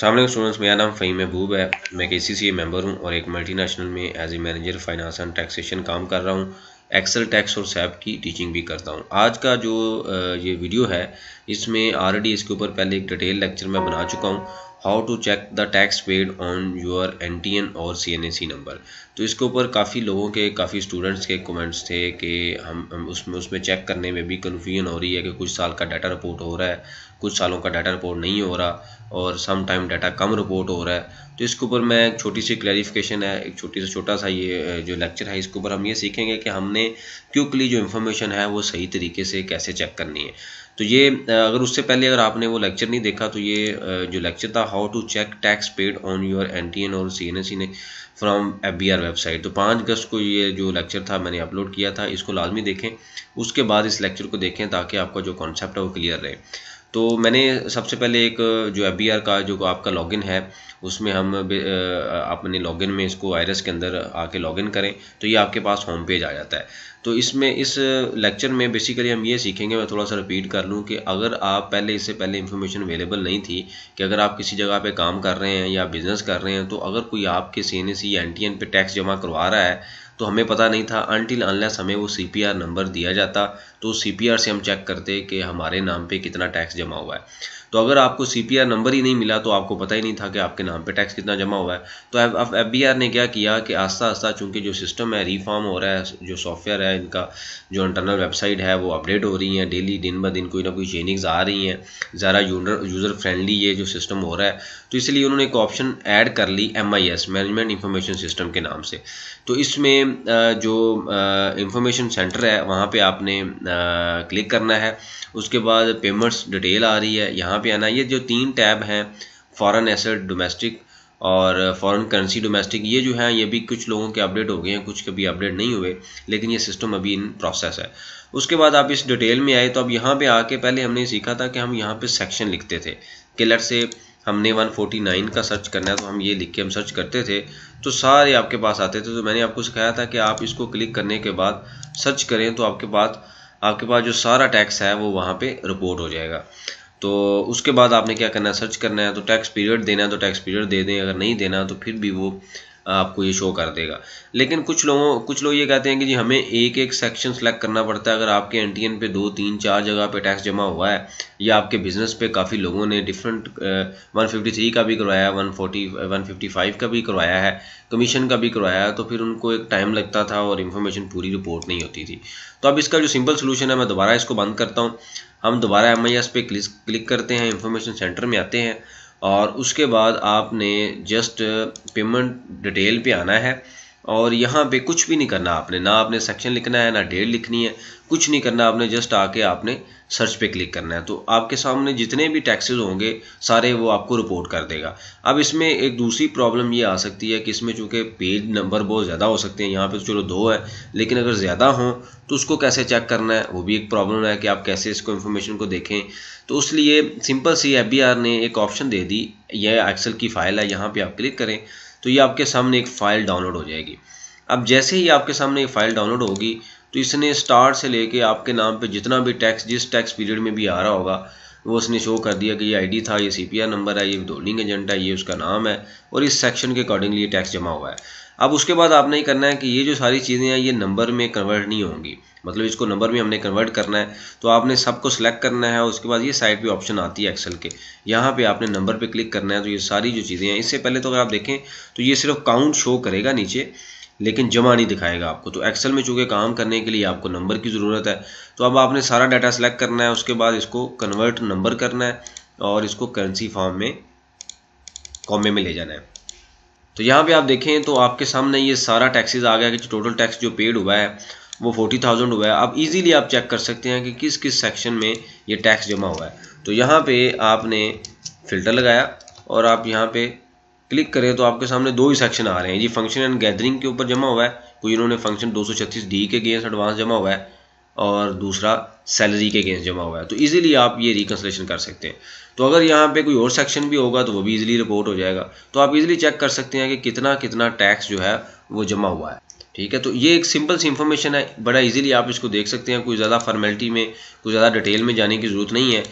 सामने स्टूडेंट्स तो मेरा नाम फ़हीम महबूब है मैं के सी सी मेम्बर हूँ और एक मल्टीनेशनल में as a manager finance and taxation काम कर रहा हूँ एक्सेल टैक्स और सैप की टीचिंग भी करता हूँ आज का जो ये वीडियो है इसमें ऑलरेडी इसके ऊपर पहले एक डिटेल लेक्चर मैं बना चुका हूँ how to check the tax paid on your N T N और C N A C number तो इसके ऊपर काफ़ी लोगों के काफ़ी स्टूडेंट्स के कमेंट्स थे कि हम, हम उसमें उसमें चेक करने में भी कन्फ्यूजन हो रही है कि कुछ साल का डाटा रिपोर्ट हो रहा है कुछ सालों का डाटा रिपोर्ट नहीं हो रहा और सम टाइम डाटा कम रिपोर्ट हो रहा है तो इसके ऊपर मैं एक छोटी सी क्लैरिफिकेशन है एक छोटी से छोटा सा ये जो लेक्चर है इसके ऊपर हम ये सीखेंगे कि हमने क्योंकि जो इन्फॉर्मेशन है वो सही तरीके से कैसे चेक करनी है तो ये अगर उससे पहले अगर आपने वो लेक्चर नहीं देखा तो ये जो लेक्चर था how to check tax paid on your N T N और C N S from F B R website तो पाँच अगस्त को ये जो लेक्चर था मैंने अपलोड किया था इसको लाजमी देखें उसके बाद इस लेक्चर को देखें ताकि आपका जो कॉन्सेप्ट है वो क्लियर रहे तो मैंने सबसे पहले एक जो एफ का जो आपका लॉगिन है उसमें हम अपने लॉगिन में इसको वायरस के अंदर आके लॉगिन करें तो ये आपके पास होम पेज आ जाता है तो इसमें इस लेक्चर में बेसिकली हम ये सीखेंगे मैं थोड़ा सा रिपीट कर लूँ कि अगर आप पहले इससे पहले इन्फॉर्मेशन अवेलेबल नहीं थी कि अगर आप किसी जगह पे काम कर रहे हैं या बिज़नेस कर रहे हैं तो अगर कोई आपके C N A C N T N पर टैक्स जमा करवा रहा है तो हमें पता नहीं था अनटिल अनलेस हमें वो सी पी आर नंबर दिया जाता तो सी पी आर से हम चेक करते कि हमारे नाम पर कितना टैक्स जमा हुआ है तो अगर आपको सी नंबर ही नहीं मिला तो आपको पता ही नहीं था कि आपके नाम पर टैक्स कितना जमा हुआ है तो अब एफ ने क्या किया कि आस्ता आस्ता चूँकि जो सिस्टम है रिफॉर्म हो रहा है जो सॉफ्टवेयर है इनका जो इंटरनल वेबसाइट है वो अपडेट हो रही है डेली दिन ब दिन कोई ना कोई चेनिंग्स आ रही हैं ज़्यादा यूज़र फ्रेंडली ये जो सिस्टम हो रहा है तो इसलिए उन्होंने एक ऑप्शन ऐड कर ली एम मैनेजमेंट इंफॉर्मेशन सिस्टम के नाम से तो इसमें जो इंफॉर्मेशन सेंटर है वहाँ पर आपने क्लिक करना है उसके बाद पेमेंट्स डिटेल आ रही है यहाँ पे आना ये जो तीन टैब हैं फॉरेन एसेट डोमेस्टिक और फॉरेन करेंसी डोमेस्टिक ये जो है ये भी कुछ लोगों के अपडेट हो गए हैं कुछ कभी अपडेट नहीं हुए लेकिन ये सिस्टम अभी इन प्रोसेस है उसके बाद आप इस डिटेल में आए तो अब यहाँ पे आके पहले हमने सीखा था कि हम यहाँ पे सेक्शन लिखते थे किलर से हमने 149 का सर्च करना है तो हम ये लिख के हम सर्च करते थे तो सारे आपके पास आते थे तो मैंने आपको सिखाया था कि आप इसको क्लिक करने के बाद सर्च करें तो आपके पास आपके पास जो सारा टैक्स है वो वहाँ पे रिपोर्ट हो जाएगा तो उसके बाद आपने क्या करना है सर्च करना है तो टैक्स पीरियड देना है तो टैक्स पीरियड दे दें अगर नहीं देना तो फिर भी वो आपको ये शो कर देगा लेकिन कुछ लोगों कुछ लोग ये कहते हैं कि जी हमें एक एक सेक्शन सेलेक्ट करना पड़ता है अगर आपके एन पे दो तीन चार जगह पे टैक्स जमा हुआ है या आपके बिजनेस पे काफ़ी लोगों ने डिफरेंट वन फिफ्टी थ्री का भी करवाया one forty one fifty five का भी करवाया है कमीशन का भी करवाया है तो फिर उनको एक टाइम लगता था और इन्फॉर्मेशन पूरी रिपोर्ट नहीं होती थी तो अब इसका जो सिंपल सोल्यूशन है मैं दोबारा इसको बंद करता हूँ हम दोबारा एम आई एस पे क्लिक करते हैं इन्फॉर्मेशन सेंटर में आते हैं और उसके बाद आपने जस्ट पेमेंट डिटेल पे आना है और यहाँ पे कुछ भी नहीं करना आपने ना आपने सेक्शन लिखना है ना डेट लिखनी है कुछ नहीं करना आपने जस्ट आके आपने सर्च पे क्लिक करना है तो आपके सामने जितने भी टैक्सेस होंगे सारे वो आपको रिपोर्ट कर देगा अब इसमें एक दूसरी प्रॉब्लम ये आ सकती है कि इसमें चूंकि पेज नंबर बहुत ज़्यादा हो सकते हैं यहाँ पे तो चलो दो है लेकिन अगर ज़्यादा हों तो उसको कैसे चेक करना है वो भी एक प्रॉब्लम है कि आप कैसे इसको इन्फॉर्मेशन को देखें तो इसलिए सिंपल सी एफ ने एक ऑप्शन दे दी यह एक्सल की फाइल है यहाँ पर आप क्लिक करें तो ये आपके सामने एक फ़ाइल डाउनलोड हो जाएगी अब जैसे ही आपके सामने ये फाइल डाउनलोड होगी तो इसने स्टार्ट से लेके आपके नाम पे जितना भी टैक्स जिस टैक्स पीरियड में भी आ रहा होगा वो उसने शो कर दिया कि ये आईडी था ये सीपीआर नंबर है ये होल्डिंग एजेंट है ये उसका नाम है और इस सेक्शन के अकॉर्डिंगली ये टैक्स जमा हुआ है अब उसके बाद आपने ये करना है कि ये जो सारी चीज़ें हैं ये नंबर में कन्वर्ट नहीं होंगी मतलब इसको नंबर में हमने कन्वर्ट करना है तो आपने सबको सिलेक्ट करना है उसके बाद ये साइड पे ऑप्शन आती है एक्सेल के यहाँ पे आपने नंबर पे क्लिक करना है तो ये सारी जो चीज़ें हैं इससे पहले तो अगर आप देखें तो ये सिर्फ काउंट शो करेगा नीचे लेकिन जमा नहीं दिखाएगा आपको तो एक्सेल में चूँकि काम करने के लिए आपको नंबर की ज़रूरत है तो अब आपने सारा डाटा सेलेक्ट करना है उसके बाद इसको कन्वर्ट नंबर करना है और इसको करेंसी फॉर्म में कॉमे में ले जाना है तो यहाँ पे आप देखें तो आपके सामने ये सारा टैक्सेस आ गया कि टोटल टैक्स जो पेड हुआ है वो फोर्टी थाउजेंड हुआ है आप इजीली आप चेक कर सकते हैं कि किस किस सेक्शन में ये टैक्स जमा हुआ है तो यहाँ पे आपने फ़िल्टर लगाया और आप यहाँ पे क्लिक करें तो आपके सामने दो ही सेक्शन आ रहे हैं जी फंक्शन एंड गैदरिंग के ऊपर जमा हुआ है कोई इन्होंने फंक्शन दो डी के गेंस एडवांस जमा हुआ है और दूसरा सैलरी के अगेंस्ट जमा हुआ है तो इजीली आप ये रिकन्सलेशन कर सकते हैं तो अगर यहाँ पे कोई और सेक्शन भी होगा तो वो भी इजीली रिपोर्ट हो जाएगा तो आप इजीली चेक कर सकते हैं कि कितना कितना टैक्स जो है वो जमा हुआ है ठीक है तो ये एक सिंपल सी इंफॉर्मेशन है बड़ा इजीली आप इसको देख सकते हैं कोई ज़्यादा फॉर्मेलिटी में कोई ज़्यादा डिटेल में जाने की ज़रूरत नहीं है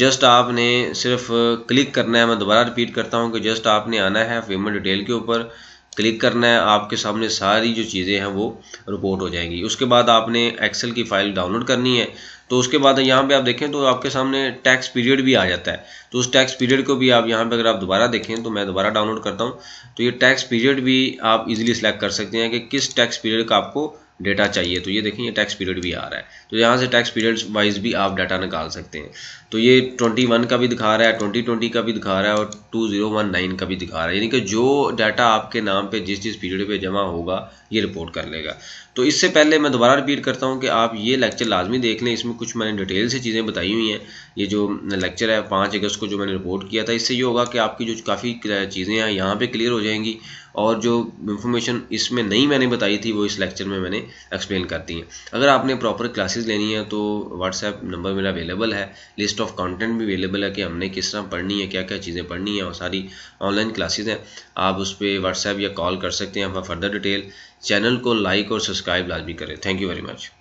जस्ट आपने सिर्फ क्लिक करना है मैं दोबारा रिपीट करता हूँ कि जस्ट आपने आना है पेमेंट डिटेल के ऊपर क्लिक करना है आपके सामने सारी जो चीज़ें हैं वो रिपोर्ट हो जाएंगी उसके बाद आपने एक्सेल की फाइल डाउनलोड करनी है तो उसके बाद यहाँ पे आप देखें तो आपके सामने टैक्स पीरियड भी आ जाता है तो उस टैक्स पीरियड को भी आप यहाँ पे अगर आप दोबारा देखें तो मैं दोबारा डाउनलोड करता हूँ तो ये टैक्स पीरियड भी आप इजीली सिलेक्ट कर सकते हैं कि किस टैक्स पीरियड का आपको डेटा चाहिए तो ये देखें ये टैक्स पीरियड भी आ रहा है तो यहाँ से टैक्स पीरियड वाइज भी आप डाटा निकाल सकते हैं तो ये 21 का भी दिखा रहा है 2020 का भी दिखा रहा है और 2019 का भी दिखा रहा है यानी कि जो डाटा आपके नाम पे जिस जिस पीरियड पे जमा होगा ये रिपोर्ट कर लेगा तो इससे पहले मैं दोबारा रिपीट करता हूँ कि आप ये लेक्चर लाजमी देख लें इसमें कुछ मैंने डिटेल से चीज़ें बताई हुई हैं ये जो लेक्चर है पाँच अगस्त को जो मैंने रिपोर्ट किया था इससे ये होगा कि आपकी जो काफ़ी चीज़ें हैं यहाँ पर क्लियर हो जाएंगी और जो इन्फॉर्मेशन इसमें नहीं मैंने बताई थी वो इस लेक्चर में मैंने एक्सप्लेन करती हैं अगर आपने प्रॉपर क्लासेस लेनी है तो व्हाट्सएप नंबर मेरा अवेलेबल है लिस्ट ऑफ कंटेंट भी अवेलेबल है कि हमने किस तरह पढ़नी है क्या क्या चीज़ें पढ़नी है और सारी ऑनलाइन क्लासेज हैं आप उस पर व्हाट्सएप या कॉल कर सकते हैं हमारा फर्दर डिटेल चैनल को लाइक और सब्सक्राइब लाजमी करें थैंक यू वेरी मच